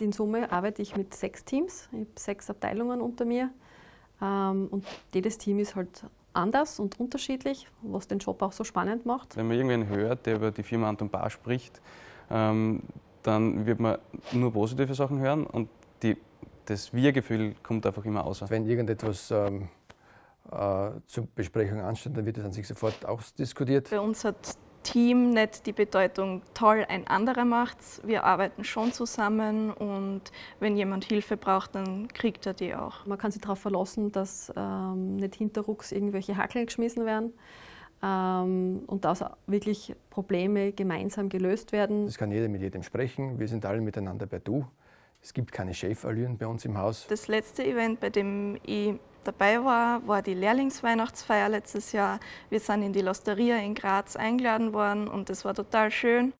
In Summe arbeite ich mit sechs Teams, ich habe sechs Abteilungen unter mir ähm, und jedes Team ist halt anders und unterschiedlich, was den Job auch so spannend macht. Wenn man irgendwen hört, der über die Firma Anton Bar spricht, ähm, dann wird man nur positive Sachen hören und die, das Wir-Gefühl kommt einfach immer außer. Wenn irgendetwas ähm, äh, zur Besprechung ansteht, dann wird das an sich sofort ausdiskutiert. Bei uns hat Team nicht die Bedeutung toll, ein anderer macht's. Wir arbeiten schon zusammen und wenn jemand Hilfe braucht, dann kriegt er die auch. Man kann sich darauf verlassen, dass ähm, nicht hinterrucks irgendwelche Hackeln geschmissen werden ähm, und dass wirklich Probleme gemeinsam gelöst werden. Es kann jeder mit jedem sprechen. Wir sind alle miteinander bei Du. Es gibt keine Chefallüren bei uns im Haus. Das letzte Event, bei dem ich dabei war, war die Lehrlingsweihnachtsfeier letztes Jahr. Wir sind in die Losteria in Graz eingeladen worden und es war total schön.